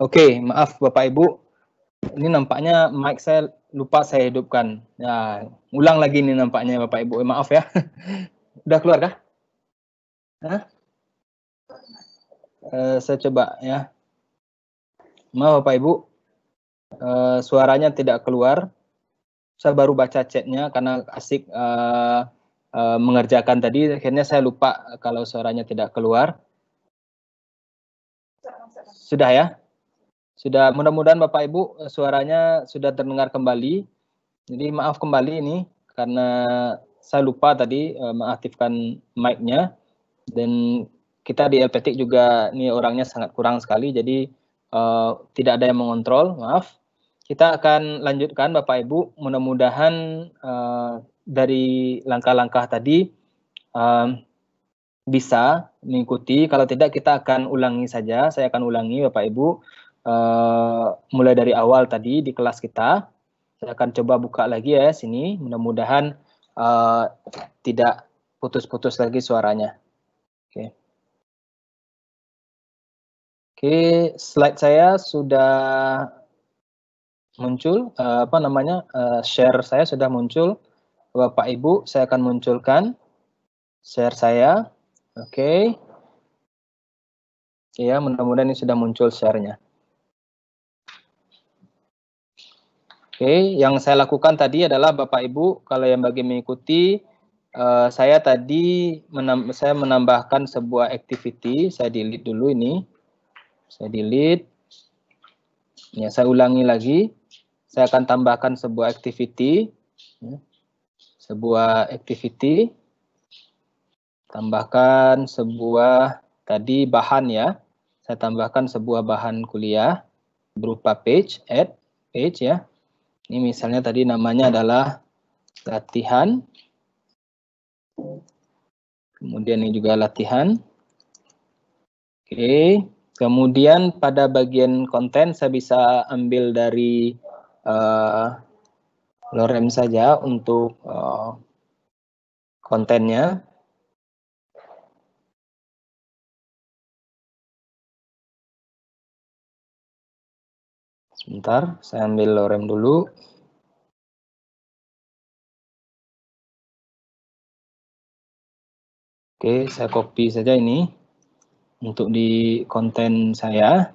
Oke, okay, maaf Bapak Ibu. Ini nampaknya mic saya lupa saya hidupkan. Ya, ulang lagi ini nampaknya Bapak Ibu. Eh, maaf ya. Udah keluar kah? Hah? Uh, saya coba ya. Maaf Bapak Ibu. Uh, suaranya tidak keluar. Saya baru baca chatnya karena asik uh, uh, mengerjakan tadi. Akhirnya saya lupa kalau suaranya tidak keluar. Sudah ya? Sudah mudah-mudahan Bapak Ibu eh, suaranya sudah terdengar kembali. Jadi maaf kembali ini karena saya lupa tadi e, mengaktifkan mic-nya dan kita di LPT juga ini orangnya sangat kurang sekali jadi e, tidak ada yang mengontrol, maaf. Kita akan lanjutkan Bapak Ibu, mudah-mudahan uh, dari langkah-langkah tadi uh, bisa mengikuti. Kalau tidak, kita akan ulangi saja. Saya akan ulangi, Bapak Ibu uh, mulai dari awal tadi di kelas kita. Saya akan coba buka lagi ya sini, mudah-mudahan uh, tidak putus-putus lagi suaranya. Oke. Okay. Oke, slide saya sudah muncul, eh, apa namanya, share saya sudah muncul. Bapak Ibu, saya akan munculkan share saya. Oke. Okay. Ya, mudah-mudahan ini sudah muncul share-nya. Oke, yang saya lakukan tadi adalah Bapak Ibu, kalau yang bagi mengikuti, uh, saya tadi menam saya menambahkan sebuah activity, saya delete dulu ini, saya delete, ya saya ulangi lagi, saya akan tambahkan sebuah activity, ya. sebuah activity, tambahkan sebuah tadi bahan ya, saya tambahkan sebuah bahan kuliah berupa page, add page ya, ini misalnya tadi namanya adalah latihan. Kemudian ini juga latihan. Oke, kemudian pada bagian konten saya bisa ambil dari uh, lorem saja untuk uh, kontennya. Bentar, saya ambil lorem dulu. Oke, saya copy saja ini untuk di konten saya.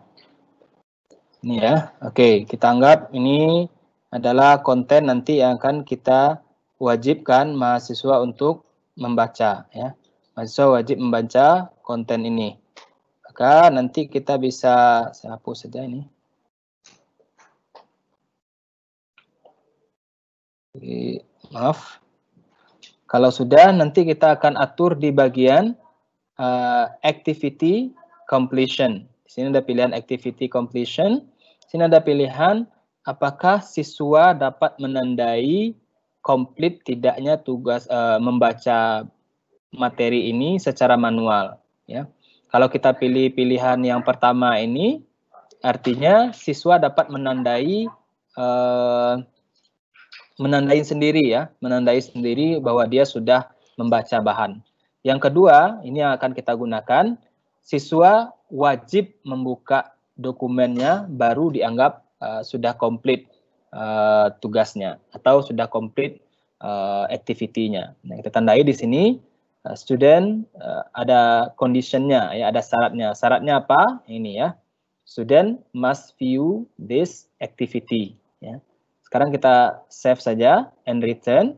Ini ya. Oke, kita anggap ini adalah konten nanti yang akan kita wajibkan mahasiswa untuk membaca ya. Mahasiswa wajib membaca konten ini. Maka nanti kita bisa saya hapus saja ini. maaf. Kalau sudah, nanti kita akan atur di bagian uh, activity completion. Di sini ada pilihan activity completion. Di sini ada pilihan apakah siswa dapat menandai komplit tidaknya tugas uh, membaca materi ini secara manual. Ya, kalau kita pilih pilihan yang pertama ini, artinya siswa dapat menandai uh, menandai sendiri ya, menandai sendiri bahwa dia sudah membaca bahan. Yang kedua, ini yang akan kita gunakan, siswa wajib membuka dokumennya baru dianggap uh, sudah komplit uh, tugasnya atau sudah komplit uh, eh, activity Nah, kita tandai di sini uh, student uh, ada conditionnya ya, ada syaratnya. Syaratnya apa? Ini ya. Student must view this activity ya. Sekarang kita save saja and return.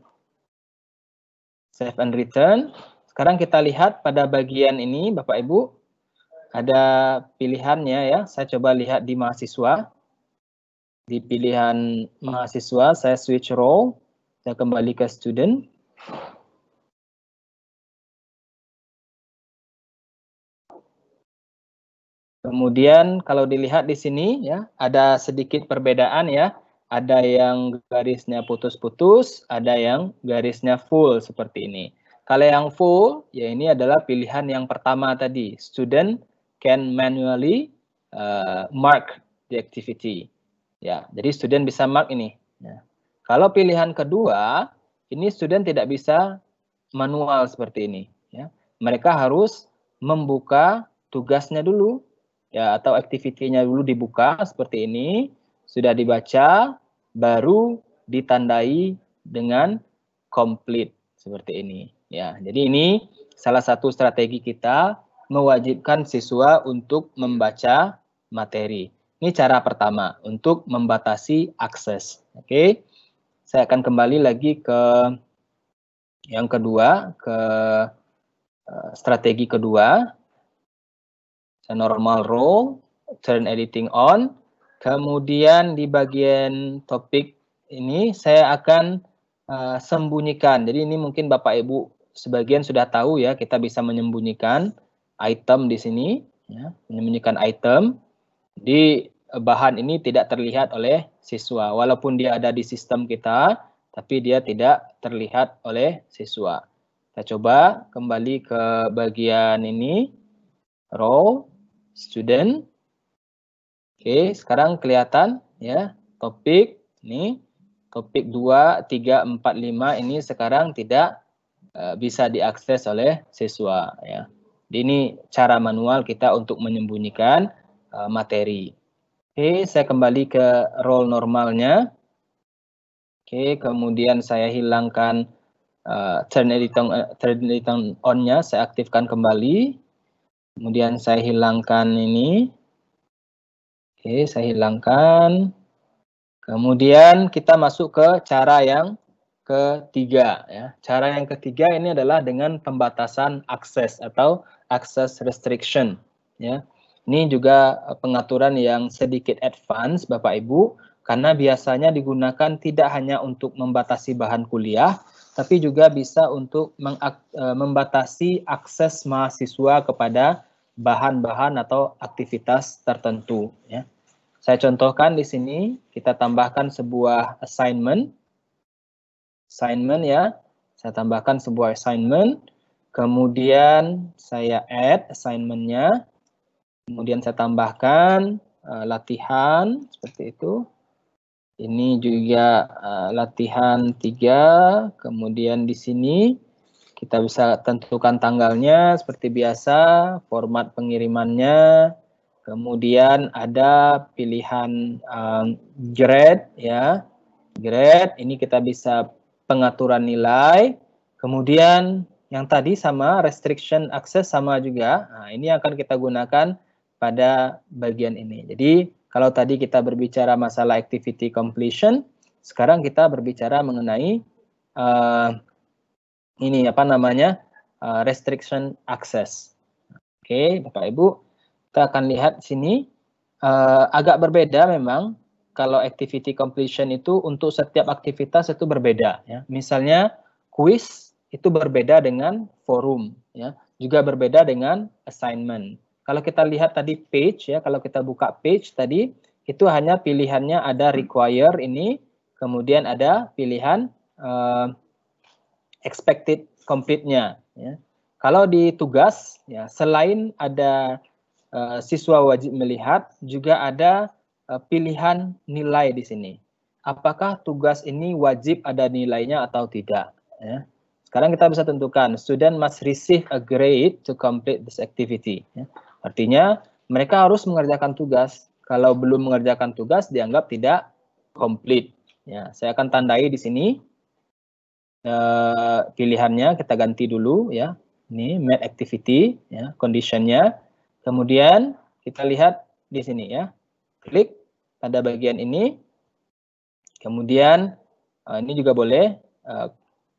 Save and return. Sekarang kita lihat pada bagian ini Bapak Ibu ada pilihannya ya. Saya coba lihat di mahasiswa. Di pilihan mahasiswa saya switch role. Saya kembali ke student. Kemudian kalau dilihat di sini ya, ada sedikit perbedaan ya ada yang garisnya putus-putus, ada yang garisnya full seperti ini. Kalau yang full, ya ini adalah pilihan yang pertama tadi. Student can manually uh, mark the activity. Ya, jadi student bisa mark ini. Ya. Kalau pilihan kedua, ini student tidak bisa manual seperti ini. Ya. Mereka harus membuka tugasnya dulu, ya atau aktivitinya dulu dibuka seperti ini sudah dibaca, baru ditandai dengan complete seperti ini. Ya, jadi ini salah satu strategi kita mewajibkan siswa untuk membaca materi. Ini cara pertama untuk membatasi akses. Oke. Okay? Saya akan kembali lagi ke yang kedua, ke eh, strategi kedua. Normal role, turn editing on. Kemudian di bagian topik ini saya akan uh, sembunyikan. Jadi ini mungkin Bapak Ibu sebagian sudah tahu ya, kita bisa menyembunyikan item di sini, ya, menyembunyikan item di bahan ini tidak terlihat oleh siswa. Walaupun dia ada di sistem kita, tapi dia tidak terlihat oleh siswa. Kita coba kembali ke bagian ini, row, student, Oke, sekarang kelihatan ya topik ini topik 2, 3, 4, 5 ini sekarang tidak uh, bisa diakses oleh siswa ya. Jadi ini cara manual kita untuk menyembunyikan uh, materi. Oke, saya kembali ke role normalnya. Oke, kemudian saya hilangkan uh, turn editing uh, turn editing on-nya, saya aktifkan kembali. Kemudian saya hilangkan ini. Oke, saya hilangkan. Kemudian kita masuk ke cara yang ketiga. Ya. Cara yang ketiga ini adalah dengan pembatasan akses atau access restriction. Ya. Ini juga eh, pengaturan yang sedikit advance Bapak Ibu, karena biasanya digunakan tidak hanya untuk membatasi bahan kuliah, tapi juga bisa untuk eh, membatasi akses mahasiswa kepada bahan-bahan atau aktivitas tertentu. Ya. Saya contohkan di sini, kita tambahkan sebuah assignment. Assignment ya, saya tambahkan sebuah assignment. Kemudian saya add assignmentnya. Kemudian saya tambahkan uh, latihan seperti itu. Ini juga uh, latihan 3. Kemudian di sini kita bisa tentukan tanggalnya seperti biasa, format pengirimannya, Kemudian ada pilihan um, grade ya. Grade ini kita bisa pengaturan nilai. Kemudian yang tadi sama restriction access sama juga. Nah, ini akan kita gunakan pada bagian ini. Jadi kalau tadi kita berbicara masalah activity completion, sekarang kita berbicara mengenai uh, ini apa namanya? Uh, restriction access. Oke, okay, Bapak Ibu. Kita akan lihat sini uh, agak berbeda memang kalau activity completion itu untuk setiap aktivitas itu berbeda ya. Misalnya quiz itu berbeda dengan forum ya, juga berbeda dengan assignment. Kalau kita lihat tadi page ya, kalau kita buka page tadi itu hanya pilihannya ada require ini, kemudian ada pilihan uh, expected complete-nya ya. Kalau di tugas ya selain ada Eh, siswa wajib melihat juga ada eh, pilihan nilai di sini. Apakah tugas ini wajib ada nilainya atau tidak? Ya. Sekarang kita bisa tentukan student must receive a grade to complete this activity. Ya. Artinya mereka harus mengerjakan tugas. Kalau belum mengerjakan tugas dianggap tidak complete. Ya, saya akan tandai di sini e, pilihannya kita ganti dulu ya. Ini met activity ya, conditionnya Kemudian kita lihat di sini ya. Klik pada bagian ini. Kemudian eh, ini juga boleh eh,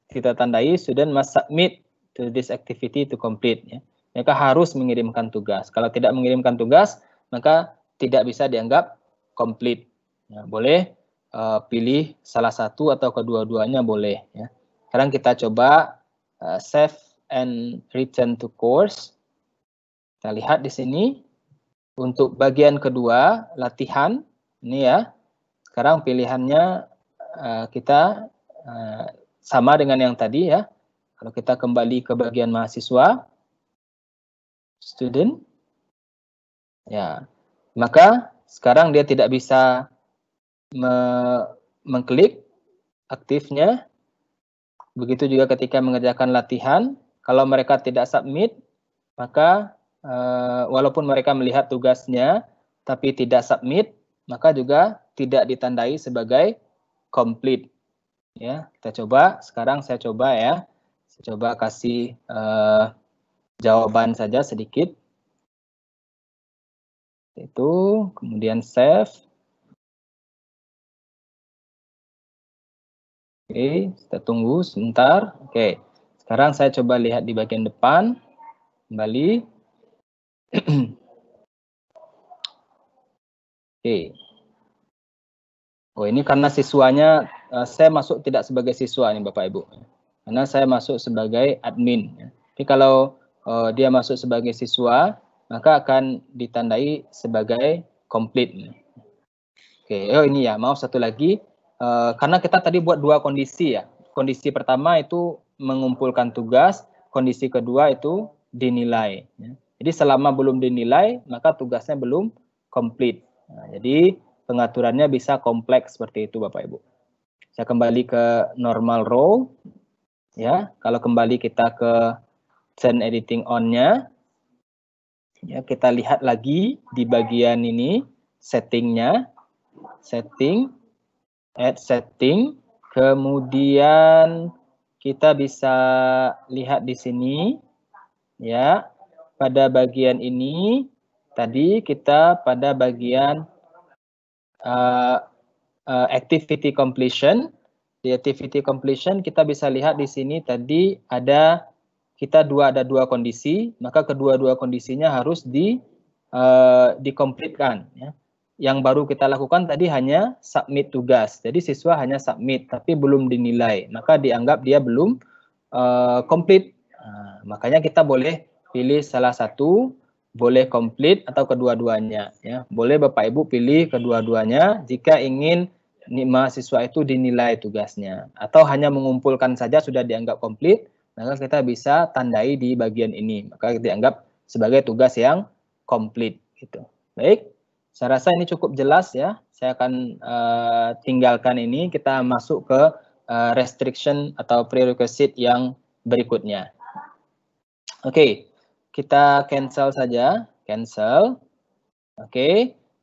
kita tandai student must submit to this activity to complete ya. Mereka harus mengirimkan tugas. Kalau tidak mengirimkan tugas, maka tidak bisa dianggap complete. Ya, boleh uh, pilih salah satu atau kedua-duanya boleh. Ya. Sekarang kita coba uh, save and return to course. Kita lihat di sini untuk bagian kedua latihan ini ya. Sekarang pilihannya uh, kita uh, sama dengan yang tadi ya. Kalau kita kembali ke bagian mahasiswa student ya. Maka sekarang dia tidak bisa me mengklik aktifnya. Begitu juga ketika mengerjakan latihan, kalau mereka tidak submit, maka Eh, walaupun mereka melihat tugasnya tapi tidak submit, maka juga tidak ditandai sebagai complete. Ya, kita coba. Sekarang saya coba ya. Saya coba kasih uh, jawaban saja sedikit. Itu, kemudian save. Oke, kita tunggu sebentar. Oke, sekarang saya coba lihat di bagian depan. Kembali. Oke. Oh ini karena siswanya uh, saya masuk tidak sebagai siswa nih Bapak Ibu, karena saya masuk sebagai admin. Ya. Jadi kalau uh, dia masuk sebagai siswa maka akan ditandai sebagai complete. Ya. Oke, oh ini ya, mau satu lagi. Uh, karena kita tadi buat dua kondisi ya. Kondisi pertama itu mengumpulkan tugas, kondisi kedua itu dinilai. Ya. Jadi selama belum dinilai, maka tugasnya belum komplit. Nah, jadi pengaturannya bisa kompleks seperti itu Bapak Ibu. Saya kembali ke normal row. Ya, kalau kembali kita ke send editing on-nya. Ya, kita lihat lagi di bagian ini settingnya. Setting, add setting. Kemudian kita bisa lihat di sini. Ya, pada bagian ini tadi kita pada bagian uh, uh, activity completion. Di activity completion kita bisa lihat di sini tadi ada kita dua ada dua kondisi, maka kedua-dua kondisinya harus di uh, eh, dikomplitkan. Ya. Yang baru kita lakukan tadi hanya submit tugas, jadi siswa hanya submit tapi belum dinilai, maka dianggap dia belum uh, komplit. Nah, makanya kita boleh pilih salah satu, boleh komplit atau kedua-duanya. Ya, boleh Bapak Ibu pilih kedua-duanya jika ingin mahasiswa itu dinilai tugasnya. Atau hanya mengumpulkan saja sudah dianggap komplit, maka kita bisa tandai di bagian ini. Maka dianggap sebagai tugas yang komplit. Gitu. Baik, saya rasa ini cukup jelas ya. Saya akan uh, tinggalkan ini. Kita masuk ke uh, restriction atau prerequisite yang berikutnya. Oke, okay kita cancel saja, cancel. Oke, okay.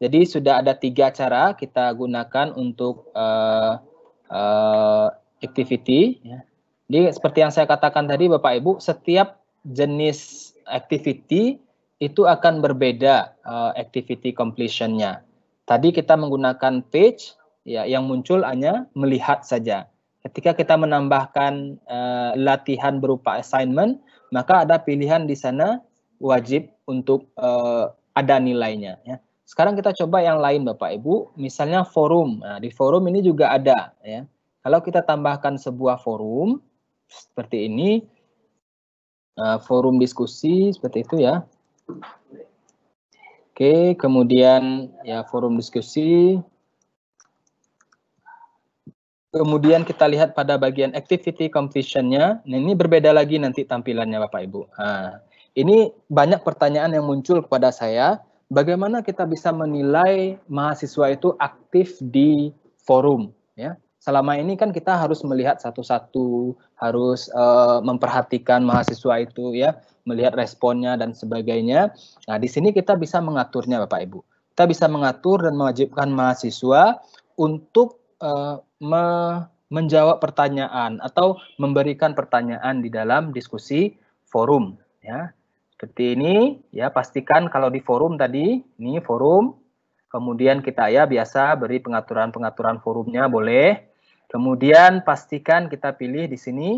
jadi sudah ada tiga cara kita gunakan untuk uh, uh, activity. Ya. Jadi seperti yang saya katakan tadi Bapak Ibu, setiap jenis activity itu akan berbeda uh, activity completion-nya. Tadi kita menggunakan page, ya yang muncul hanya melihat saja. Ketika kita menambahkan uh, latihan berupa assignment, maka ada pilihan di sana wajib untuk uh, ada nilainya ya. Sekarang kita coba yang lain Bapak Ibu, misalnya forum. Nah, di forum ini juga ada ya. Kalau kita tambahkan sebuah forum seperti ini uh, forum diskusi seperti itu ya. Oke, kemudian ya forum diskusi Kemudian kita lihat pada bagian activity completion-nya. Nah, ini berbeda lagi nanti tampilannya Bapak Ibu. Nah, ini banyak pertanyaan yang muncul kepada saya. Bagaimana kita bisa menilai mahasiswa itu aktif di forum? Ya, selama ini kan kita harus melihat satu-satu, harus uh, memperhatikan mahasiswa itu ya, melihat responnya dan sebagainya. Nah, di sini kita bisa mengaturnya Bapak Ibu. Kita bisa mengatur dan mewajibkan mahasiswa untuk Eh, me menjawab pertanyaan atau memberikan pertanyaan di dalam diskusi forum ya. Seperti ini ya pastikan kalau di forum tadi ini forum kemudian kita ya biasa beri pengaturan-pengaturan forumnya boleh. Kemudian pastikan kita pilih di sini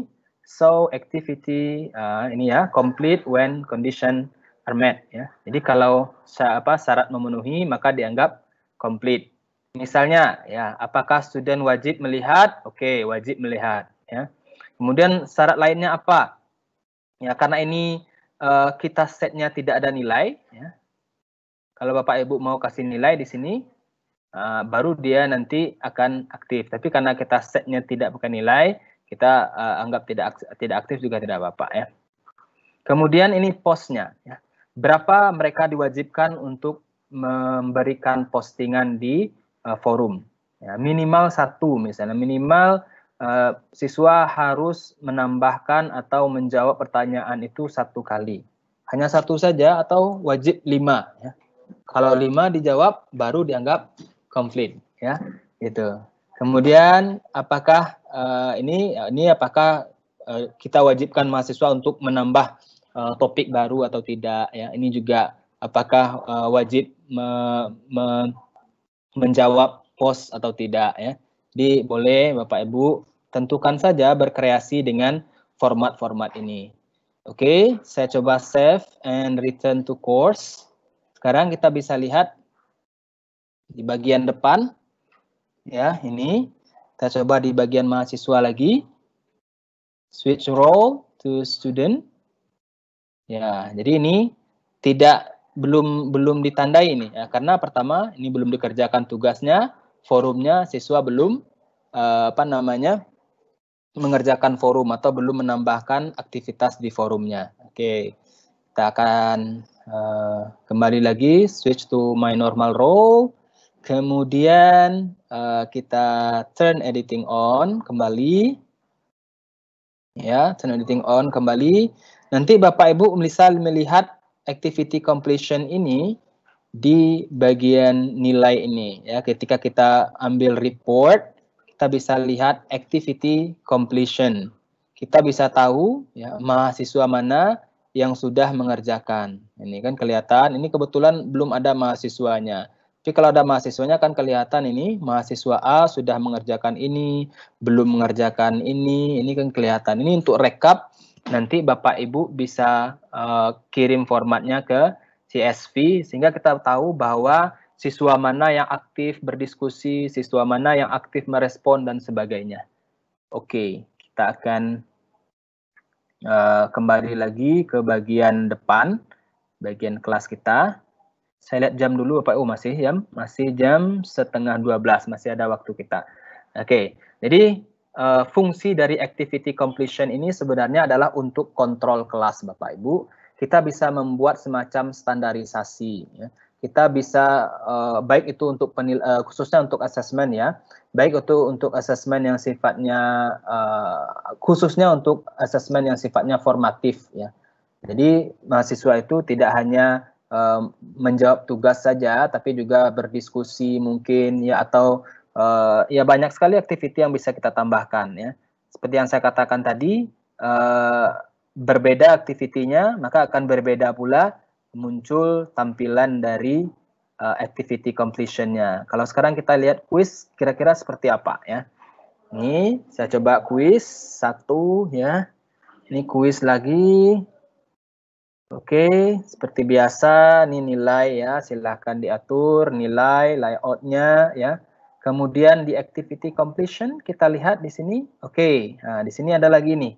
so activity uh, ini ya complete when condition are met ya. Jadi kalau apa syarat memenuhi maka dianggap complete Misalnya ya, apakah student wajib melihat? Oke, okay, wajib melihat ya. Kemudian syarat lainnya apa? Ya, karena ini uh, kita setnya tidak ada nilai ya. Kalau Bapak Ibu mau kasih nilai di sini uh, baru dia nanti akan aktif. Tapi karena kita setnya tidak pakai nilai, kita uh, anggap tidak tidak aktif juga tidak apa-apa ya. Kemudian ini posnya ya. Berapa mereka diwajibkan untuk memberikan postingan di uh, forum. Ya, minimal satu misalnya, minimal uh, siswa harus menambahkan atau menjawab pertanyaan itu satu kali. Hanya satu saja atau wajib lima. Ya. Kalau lima dijawab baru dianggap komplit. Ya, gitu. Kemudian apakah uh, ini ini apakah uh, kita wajibkan mahasiswa untuk menambah uh, topik baru atau tidak? Ya, ini juga apakah uh, wajib me, me, menjawab post atau tidak ya. Jadi boleh Bapak Ibu tentukan saja berkreasi dengan format-format ini. Oke, okay, saya coba save and return to course. Sekarang kita bisa lihat di bagian depan ya, ini kita coba di bagian mahasiswa lagi. Switch role to student. Ya, jadi ini tidak belum belum ditandai ini ya karena pertama ini belum dikerjakan tugasnya forumnya siswa belum uh, apa namanya mengerjakan forum atau belum menambahkan aktivitas di forumnya oke okay. kita akan uh, kembali lagi switch to my normal role kemudian uh, kita turn editing on kembali ya turn editing on kembali nanti bapak ibu misal melihat activity completion ini di bagian nilai ini ya ketika kita ambil report kita bisa lihat activity completion kita bisa tahu ya mahasiswa mana yang sudah mengerjakan ini kan kelihatan ini kebetulan belum ada mahasiswanya tapi kalau ada mahasiswanya kan kelihatan ini mahasiswa A sudah mengerjakan ini belum mengerjakan ini ini kan kelihatan ini untuk rekap nanti Bapak Ibu bisa uh, kirim formatnya ke CSV sehingga kita tahu bahwa siswa mana yang aktif berdiskusi, siswa mana yang aktif merespon dan sebagainya. Oke, kita akan uh, kembali lagi ke bagian depan, bagian kelas kita. Saya lihat jam dulu Bapak Ibu masih jam ya? masih jam setengah 12 masih ada waktu kita. Oke, jadi uh, fungsi dari activity completion ini sebenarnya adalah untuk kontrol kelas Bapak Ibu. Kita bisa membuat semacam standarisasi. Ya. Kita bisa uh, baik itu untuk penil, uh, khususnya untuk asesmen ya, baik itu untuk asesmen yang sifatnya uh, khususnya untuk asesmen yang sifatnya formatif ya. Jadi mahasiswa itu tidak hanya um, menjawab tugas saja, tapi juga berdiskusi mungkin ya atau uh, ya banyak sekali aktiviti yang bisa kita tambahkan ya. Seperti yang saya katakan tadi, uh, berbeda aktivitinya, maka akan berbeda pula muncul tampilan dari uh, activity completion Kalau sekarang kita lihat quiz kira-kira seperti apa ya. Ini saya coba quiz satu ya. Ini quiz lagi. Oke, seperti biasa ini nilai ya, silahkan diatur nilai layoutnya ya. Kemudian di activity completion kita lihat di sini, oke, okay, nah, di sini ada lagi nih,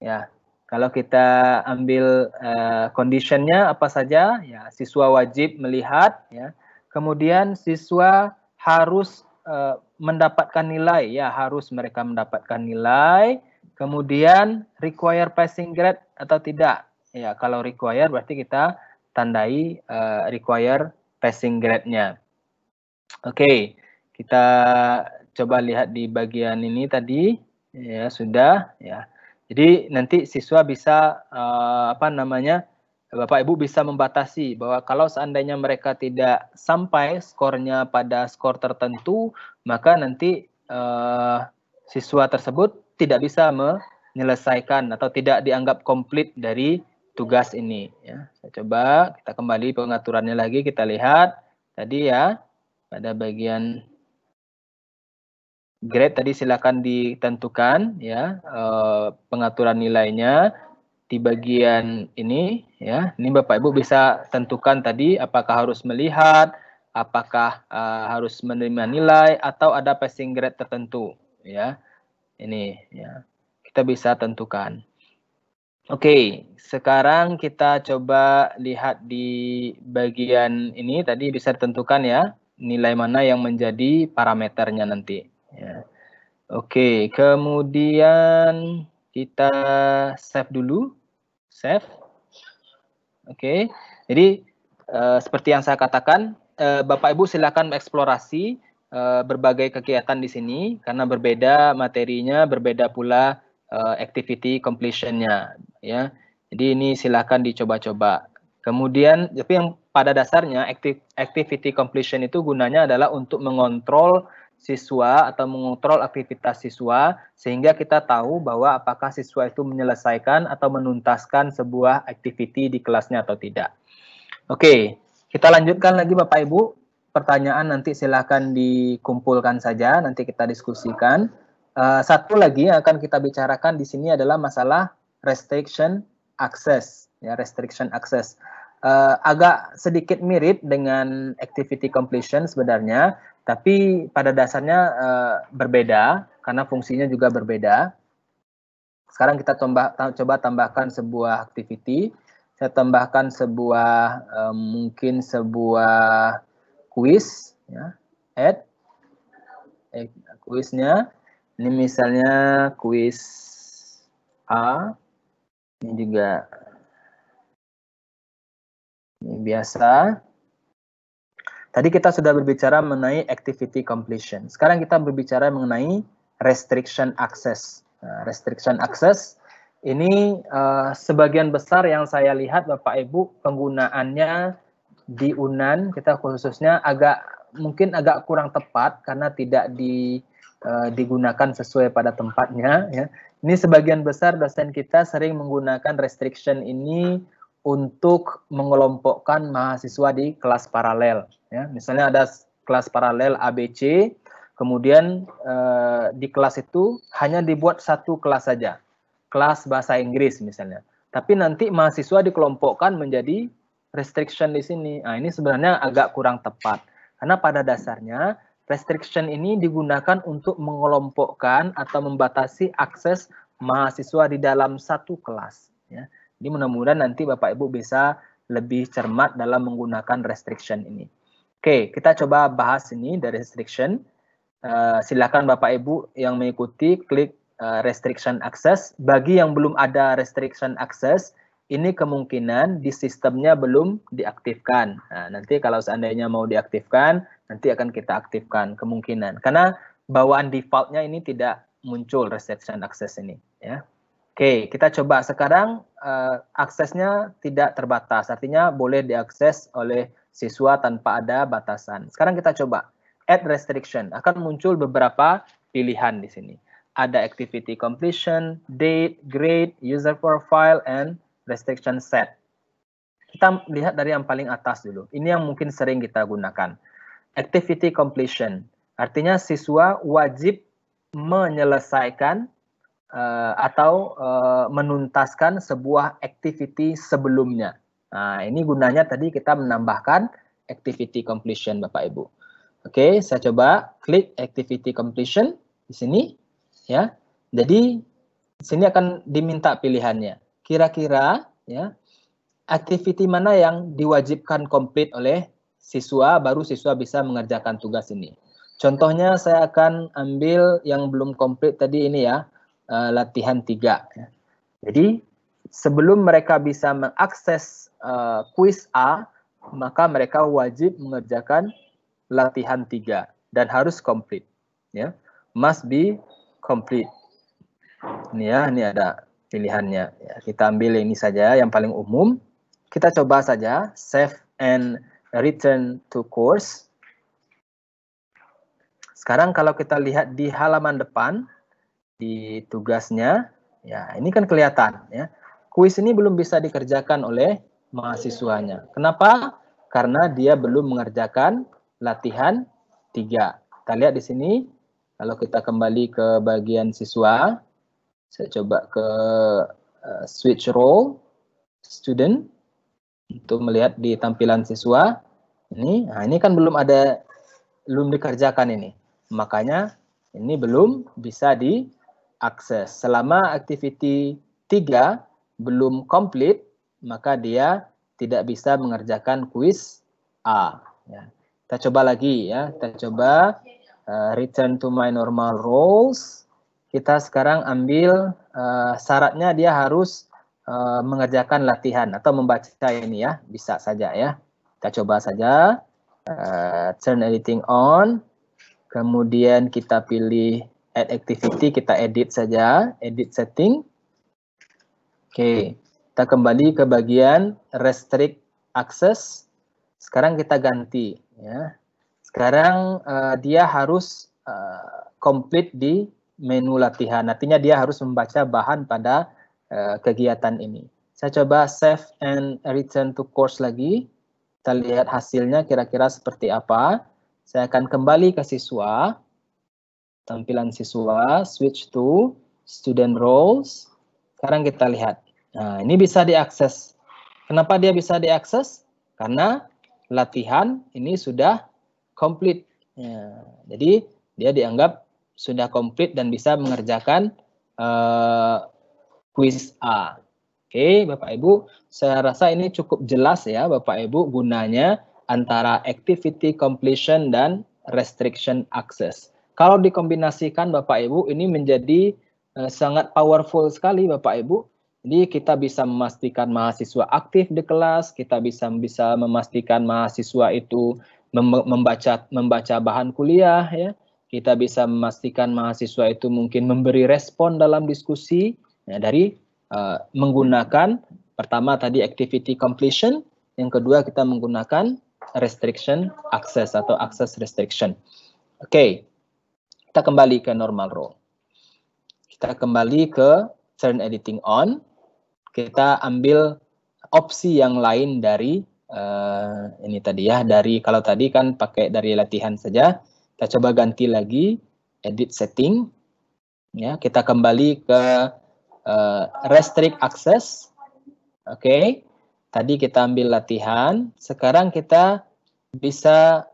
ya. Kalau kita ambil uh, conditionnya apa saja, ya siswa wajib melihat, ya. Kemudian siswa harus uh, mendapatkan nilai, ya harus mereka mendapatkan nilai. Kemudian require passing grade atau tidak, ya kalau require berarti kita tandai uh, require passing grade-nya. Oke. Okay. Kita coba lihat di bagian ini tadi ya sudah ya. Jadi nanti siswa bisa uh, apa namanya Bapak Ibu bisa membatasi bahwa kalau seandainya mereka tidak sampai skornya pada skor tertentu maka nanti uh, siswa tersebut tidak bisa menyelesaikan atau tidak dianggap komplit dari tugas ini ya. Saya coba kita kembali pengaturannya lagi kita lihat tadi ya pada bagian grade tadi silakan ditentukan ya eh, pengaturan nilainya di bagian ini ya ini Bapak Ibu bisa tentukan tadi apakah harus melihat apakah eh, harus menerima nilai atau ada passing grade tertentu ya ini ya kita bisa tentukan Oke, sekarang kita coba lihat di bagian ini tadi bisa tentukan ya nilai mana yang menjadi parameternya nanti. Ya. Oke, okay. kemudian kita save dulu. Save. Oke. Okay. Jadi uh, seperti yang saya katakan, uh, Bapak Ibu silakan eksplorasi uh, eh, berbagai kegiatan di sini karena berbeda materinya, berbeda pula uh, activity completion-nya, ya. Jadi ini silakan dicoba-coba. Kemudian tapi yang pada dasarnya activity completion itu gunanya adalah untuk mengontrol siswa atau mengontrol aktivitas siswa sehingga kita tahu bahwa apakah siswa itu menyelesaikan atau menuntaskan sebuah activity di kelasnya atau tidak. Oke, kita lanjutkan lagi Bapak Ibu. Pertanyaan nanti silahkan dikumpulkan saja, nanti kita diskusikan. Uh, satu lagi yang akan kita bicarakan di sini adalah masalah restriction access, ya restriction access. Uh, agak sedikit mirip dengan activity completion sebenarnya, tapi pada dasarnya uh, berbeda karena fungsinya juga berbeda. Sekarang kita tambah, coba tambahkan sebuah activity. Saya tambahkan sebuah uh, mungkin sebuah quiz, ya, add eh, kuisnya. Ini misalnya kuis A, ini juga ini biasa. Tadi kita sudah berbicara mengenai activity completion. Sekarang kita berbicara mengenai restriction access. Uh, restriction access ini uh, sebagian besar yang saya lihat Bapak Ibu penggunaannya di UNAN kita khususnya agak mungkin agak kurang tepat karena tidak di uh, digunakan sesuai pada tempatnya ya. Ini sebagian besar dosen kita sering menggunakan restriction ini untuk mengelompokkan mahasiswa di kelas paralel. Ya, misalnya ada kelas paralel ABC, kemudian eh, di kelas itu hanya dibuat satu kelas saja, kelas bahasa Inggris misalnya. Tapi nanti mahasiswa dikelompokkan menjadi restriction di sini. Nah, ini sebenarnya agak kurang tepat. Karena pada dasarnya restriction ini digunakan untuk mengelompokkan atau membatasi akses mahasiswa di dalam satu kelas. Ya. Jadi mudah-mudahan nanti Bapak Ibu bisa lebih cermat dalam menggunakan restriction ini. Oke, kita coba bahas ini dari restriction. Uh, silakan Bapak Ibu yang mengikuti klik uh, restriction access. Bagi yang belum ada restriction access, ini kemungkinan di sistemnya belum diaktifkan. Nah, nanti kalau seandainya mau diaktifkan, nanti akan kita aktifkan kemungkinan. Karena bawaan defaultnya ini tidak muncul restriction access ini. Ya. Oke, kita coba sekarang uh, aksesnya tidak terbatas, artinya boleh diakses oleh siswa tanpa ada batasan. Sekarang kita coba add restriction. Akan muncul beberapa pilihan di sini. Ada activity completion, date, grade, user profile, and restriction set. Kita lihat dari yang paling atas dulu. Ini yang mungkin sering kita gunakan. Activity completion. Artinya siswa wajib menyelesaikan uh, atau uh, menuntaskan sebuah activity sebelumnya Nah, ini gunanya tadi kita menambahkan activity completion Bapak Ibu. Oke, saya coba klik activity completion di sini ya. Jadi di sini akan diminta pilihannya. Kira-kira ya activity mana yang diwajibkan complete oleh siswa baru siswa bisa mengerjakan tugas ini. Contohnya saya akan ambil yang belum komplit tadi ini ya, eh, latihan 3. Ya. Jadi sebelum mereka bisa mengakses uh, eh, quiz A, maka mereka wajib mengerjakan latihan 3 dan harus komplit. Ya, must be complete. Ini ya, ini ada pilihannya. Ya, kita ambil ini saja yang paling umum. Kita coba saja save and return to course. Sekarang kalau kita lihat di halaman depan di tugasnya, ya ini kan kelihatan ya. Kuis ini belum bisa dikerjakan oleh mahasiswanya. Kenapa? Karena dia belum mengerjakan latihan tiga. Kita lihat di sini, kalau kita kembali ke bagian siswa, saya coba ke uh, switch role student untuk melihat di tampilan siswa. Ini, nah ini kan belum ada, belum dikerjakan ini. Makanya ini belum bisa diakses. Selama activity 3 belum komplit, maka dia tidak bisa mengerjakan kuis A. Ya. Kita coba lagi ya, kita coba uh, return to my normal roles. Kita sekarang ambil uh, syaratnya dia harus uh, mengerjakan latihan atau membaca ini ya, bisa saja ya. Kita coba saja, uh, turn editing on, kemudian kita pilih add activity, kita edit saja, edit setting. Oke, okay. Kita kembali ke bagian restrict access. Sekarang kita ganti ya. Sekarang uh, dia harus uh, complete di menu latihan. Artinya dia harus membaca bahan pada uh, kegiatan ini. Saya coba save and return to course lagi. Kita lihat hasilnya kira-kira seperti apa. Saya akan kembali ke siswa. Tampilan siswa, switch to student roles. Sekarang kita lihat. Nah, ini bisa diakses. Kenapa dia bisa diakses? Karena latihan ini sudah komplit. Ya, jadi dia dianggap sudah komplit dan bisa mengerjakan uh, eh, quiz A. Oke, Bapak Ibu, saya rasa ini cukup jelas ya Bapak Ibu gunanya antara activity completion dan restriction access. Kalau dikombinasikan Bapak Ibu ini menjadi uh, sangat powerful sekali Bapak Ibu jadi kita bisa memastikan mahasiswa aktif di kelas, kita bisa bisa memastikan mahasiswa itu membaca membaca bahan kuliah ya. Kita bisa memastikan mahasiswa itu mungkin memberi respon dalam diskusi ya, dari uh, menggunakan pertama tadi activity completion, yang kedua kita menggunakan restriction access atau access restriction. Oke. Okay. Kita kembali ke normal role. Kita kembali ke turn editing on kita ambil opsi yang lain dari uh, ini tadi ya dari kalau tadi kan pakai dari latihan saja kita coba ganti lagi edit setting ya kita kembali ke uh, restrict access oke okay. tadi kita ambil latihan sekarang kita bisa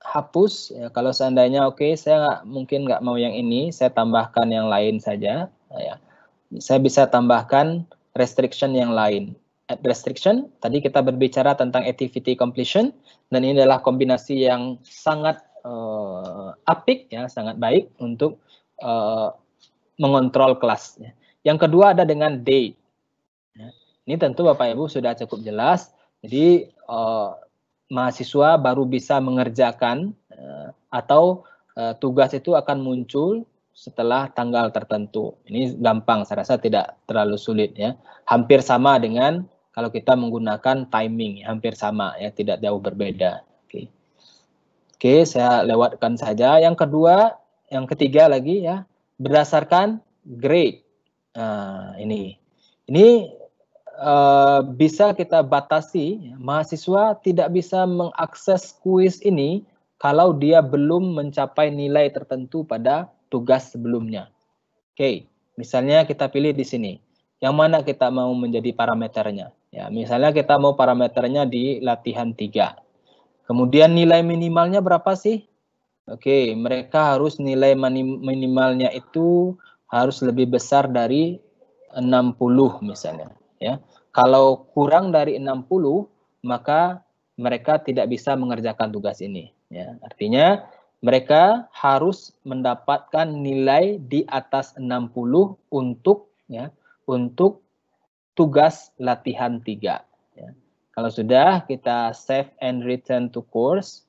hapus ya, kalau seandainya oke okay, saya nggak mungkin nggak mau yang ini saya tambahkan yang lain saja ya saya bisa tambahkan restriction yang lain. At restriction, tadi kita berbicara tentang activity completion, dan ini adalah kombinasi yang sangat uh, apik, ya, sangat baik untuk uh, mengontrol kelas. Ya. Yang kedua ada dengan day. Ya, ini tentu Bapak Ibu sudah cukup jelas. Jadi uh, mahasiswa baru bisa mengerjakan uh, atau uh, tugas itu akan muncul setelah tanggal tertentu. Ini gampang, saya rasa tidak terlalu sulit ya. Hampir sama dengan kalau kita menggunakan timing, hampir sama ya, tidak jauh berbeda. Oke, Oke saya lewatkan saja. Yang kedua, yang ketiga lagi ya, berdasarkan grade. Nah, ini, ini uh, bisa kita batasi. Ya. Mahasiswa tidak bisa mengakses kuis ini kalau dia belum mencapai nilai tertentu pada tugas sebelumnya. Oke, okay. misalnya kita pilih di sini, yang mana kita mau menjadi parameternya. Ya, misalnya kita mau parameternya di latihan 3. Kemudian nilai minimalnya berapa sih? Oke, okay. mereka harus nilai minimalnya itu harus lebih besar dari 60 misalnya. Ya, kalau kurang dari 60 maka mereka tidak bisa mengerjakan tugas ini. Ya, artinya mereka harus mendapatkan nilai di atas 60 untuk ya untuk tugas latihan 3 ya. Kalau sudah kita save and return to course.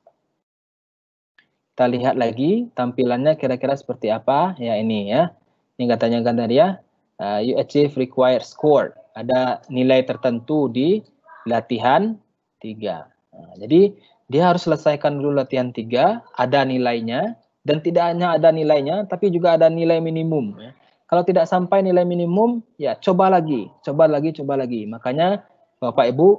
Kita lihat lagi tampilannya kira-kira seperti apa. Ya ini ya. Ini katanya kan tadi ya. Uh, you achieve required score. Ada nilai tertentu di latihan 3. Nah, jadi dia harus selesaikan dulu latihan tiga, ada nilainya, dan tidak hanya ada nilainya, tapi juga ada nilai minimum. Ya. Kalau tidak sampai nilai minimum, ya coba lagi, coba lagi, coba lagi. Makanya Bapak Ibu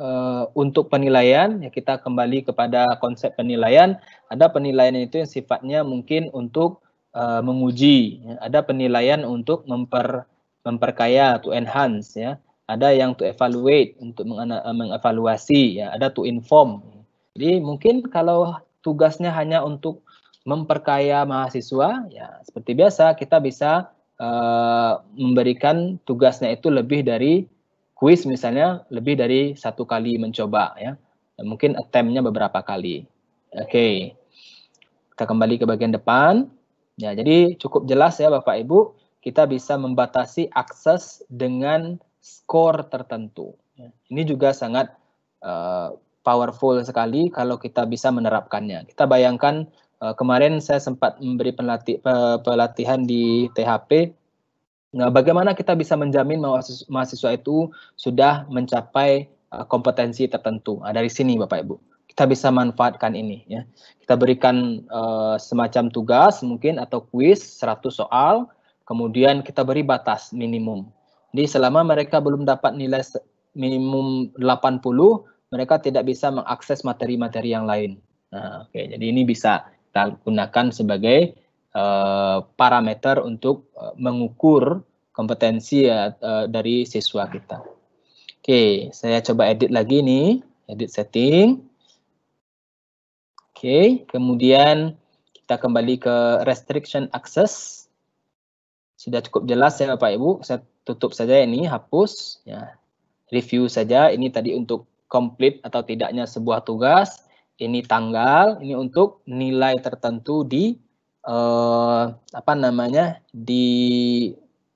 Uh, untuk penilaian ya kita kembali kepada konsep penilaian ada penilaian itu yang sifatnya mungkin untuk uh, menguji ya. ada penilaian untuk memper memperkaya to enhance ya ada yang to evaluate untuk mengevaluasi ya ada to inform jadi mungkin kalau tugasnya hanya untuk memperkaya mahasiswa, ya seperti biasa kita bisa uh, memberikan tugasnya itu lebih dari kuis misalnya lebih dari satu kali mencoba ya. Mungkin attemptnya beberapa kali. Oke. Okay. Kita kembali ke bagian depan. Ya, jadi cukup jelas ya Bapak Ibu, kita bisa membatasi akses dengan skor tertentu. Ya, ini juga sangat uh, powerful sekali kalau kita bisa menerapkannya. Kita bayangkan uh, kemarin saya sempat memberi pelati pelatihan di THP. Nah, bagaimana kita bisa menjamin mahasiswa itu sudah mencapai uh, kompetensi tertentu? Nah, dari sini Bapak Ibu kita bisa manfaatkan ini ya. Kita berikan uh, semacam tugas mungkin atau kuis 100 soal, kemudian kita beri batas minimum. Jadi selama mereka belum dapat nilai minimum 80, mereka tidak bisa mengakses materi-materi yang lain. Nah, oke, jadi ini bisa kita gunakan sebagai uh, parameter untuk eh, mengukur kompetensi uh, dari siswa kita. Oke, saya coba edit lagi nih, edit setting. Oke, kemudian kita kembali ke restriction access. Sudah cukup jelas ya Bapak Ibu, saya tutup saja ini, hapus. Ya, review saja, ini tadi untuk komplit atau tidaknya sebuah tugas, ini tanggal, ini untuk nilai tertentu di eh, apa namanya di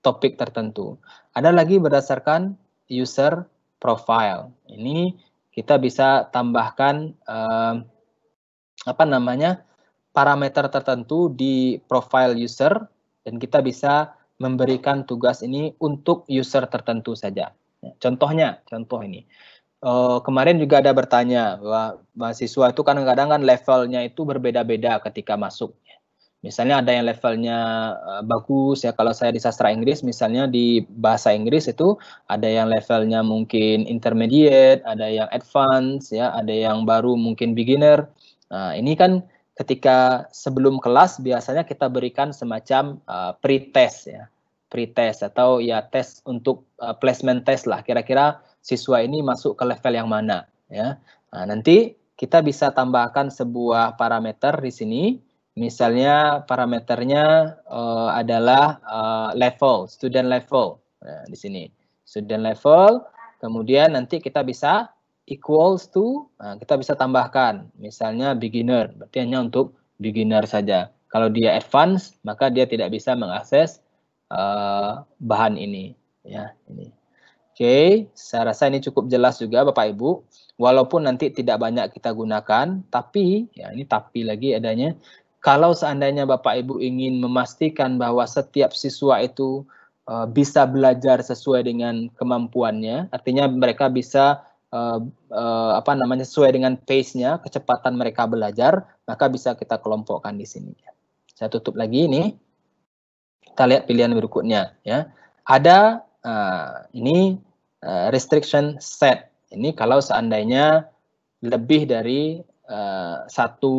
topik tertentu. Ada lagi berdasarkan user profile. Ini kita bisa tambahkan eh, apa namanya parameter tertentu di profile user dan kita bisa memberikan tugas ini untuk user tertentu saja. Contohnya, contoh ini uh, kemarin juga ada bertanya bahwa mahasiswa itu kadang-kadang kan levelnya itu berbeda-beda ketika masuk. Misalnya ada yang levelnya eh, bagus ya kalau saya di sastra Inggris misalnya di bahasa Inggris itu ada yang levelnya mungkin intermediate, ada yang advance ya, ada yang baru mungkin beginner. Nah, ini kan ketika sebelum kelas biasanya kita berikan semacam uh, pre-test ya, pre-test atau ya tes untuk uh, placement test lah kira-kira siswa ini masuk ke level yang mana ya. Nah, nanti kita bisa tambahkan sebuah parameter di sini. Misalnya parameternya uh, adalah uh, level, student level. Nah, di sini student level, kemudian nanti kita bisa equals to, nah, kita bisa tambahkan. Misalnya beginner, berarti hanya untuk beginner saja. Kalau dia advance, maka dia tidak bisa mengakses uh, bahan ini. Ya, ini. Oke, saya rasa ini cukup jelas juga Bapak Ibu. Walaupun nanti tidak banyak kita gunakan, tapi ya ini tapi lagi adanya. Kalau seandainya Bapak Ibu ingin memastikan bahwa setiap siswa itu uh, bisa belajar sesuai dengan kemampuannya, artinya mereka bisa uh, uh, apa namanya sesuai dengan pace-nya, kecepatan mereka belajar, maka bisa kita kelompokkan di sini. Saya tutup lagi ini. Kita lihat pilihan berikutnya ya. Ada uh, ini uh, restriction set. Ini kalau seandainya lebih dari uh, satu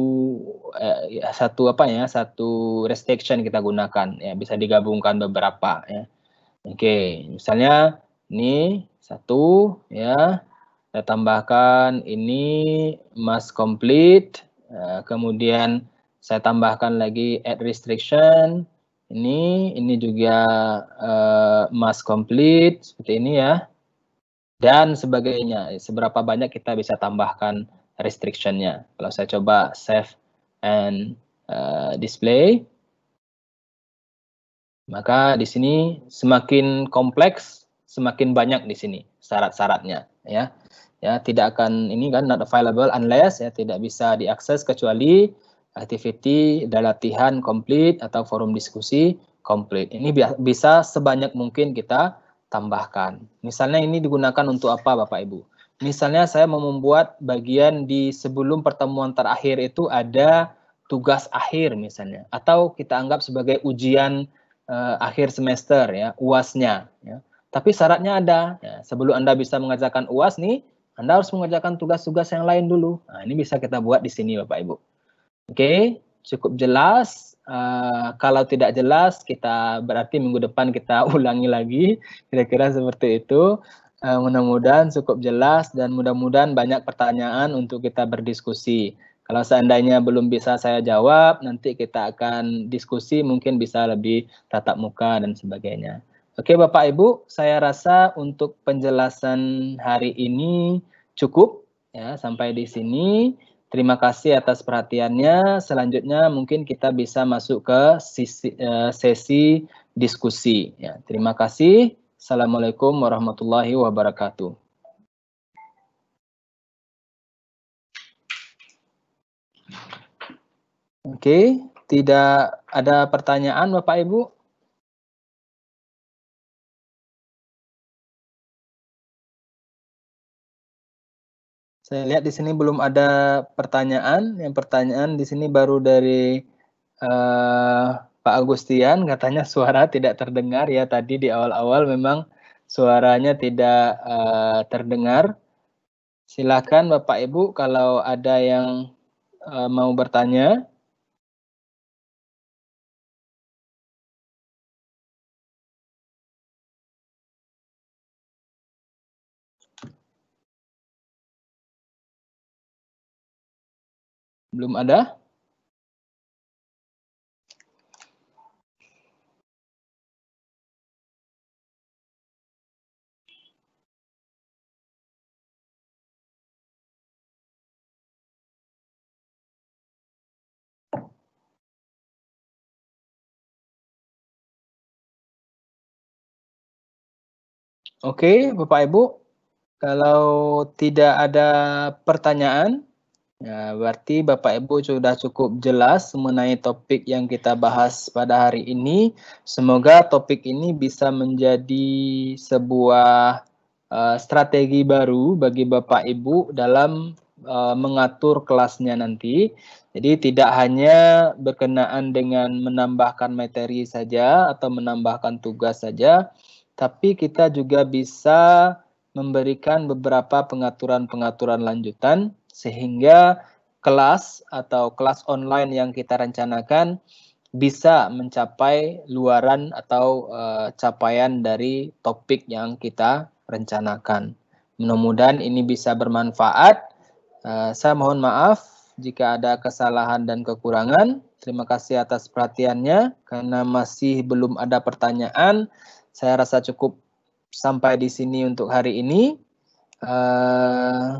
uh, satu apa ya satu restriction kita gunakan ya bisa digabungkan beberapa ya. Oke, okay. misalnya ini satu ya kita tambahkan ini must complete uh, kemudian saya tambahkan lagi add restriction ini ini juga uh, emas komplit seperti ini ya dan sebagainya seberapa banyak kita bisa tambahkan restrictionnya kalau saya coba save and uh, display maka di sini semakin kompleks semakin banyak di sini syarat-syaratnya ya ya tidak akan ini kan not available unless ya tidak bisa diakses kecuali activity, ada latihan komplit atau forum diskusi komplit. Ini bisa sebanyak mungkin kita tambahkan. Misalnya ini digunakan untuk apa Bapak Ibu? Misalnya saya mau membuat bagian di sebelum pertemuan terakhir itu ada tugas akhir misalnya atau kita anggap sebagai ujian uh, akhir semester ya, UASnya ya. Tapi syaratnya ada. Ya, sebelum Anda bisa mengerjakan UAS nih, Anda harus mengerjakan tugas-tugas yang lain dulu. Nah, ini bisa kita buat di sini Bapak Ibu. Oke, cukup jelas. Uh, kalau tidak jelas, kita berarti minggu depan kita ulangi lagi, kira-kira seperti itu. Uh, mudah-mudahan cukup jelas dan mudah-mudahan banyak pertanyaan untuk kita berdiskusi. Kalau seandainya belum bisa saya jawab, nanti kita akan diskusi mungkin bisa lebih tatap muka dan sebagainya. Oke okay, Bapak Ibu, saya rasa untuk penjelasan hari ini cukup ya sampai di sini. Terima kasih atas perhatiannya. Selanjutnya mungkin kita bisa masuk ke sisi, uh, sesi diskusi. Ya, terima kasih. Assalamualaikum warahmatullahi wabarakatuh. Oke, okay. tidak ada pertanyaan Bapak Ibu? Saya lihat di sini belum ada pertanyaan. Yang pertanyaan di sini baru dari uh, Pak Agustian, katanya suara tidak terdengar ya tadi di awal-awal memang suaranya tidak uh, terdengar. Silakan Bapak Ibu kalau ada yang uh, mau bertanya. Belum ada? Oke, Bapak Ibu, kalau tidak ada pertanyaan, Ya, berarti Bapak Ibu sudah cukup jelas mengenai topik yang kita bahas pada hari ini. Semoga topik ini bisa menjadi sebuah uh, strategi baru bagi Bapak Ibu dalam uh, mengatur kelasnya nanti. Jadi tidak hanya berkenaan dengan menambahkan materi saja atau menambahkan tugas saja, tapi kita juga bisa memberikan beberapa pengaturan-pengaturan lanjutan sehingga kelas atau kelas online yang kita rencanakan bisa mencapai luaran atau uh, capaian dari topik yang kita rencanakan. Mudah-mudahan ini bisa bermanfaat. Uh, saya mohon maaf jika ada kesalahan dan kekurangan. Terima kasih atas perhatiannya. Karena masih belum ada pertanyaan, saya rasa cukup sampai di sini untuk hari ini. Uh,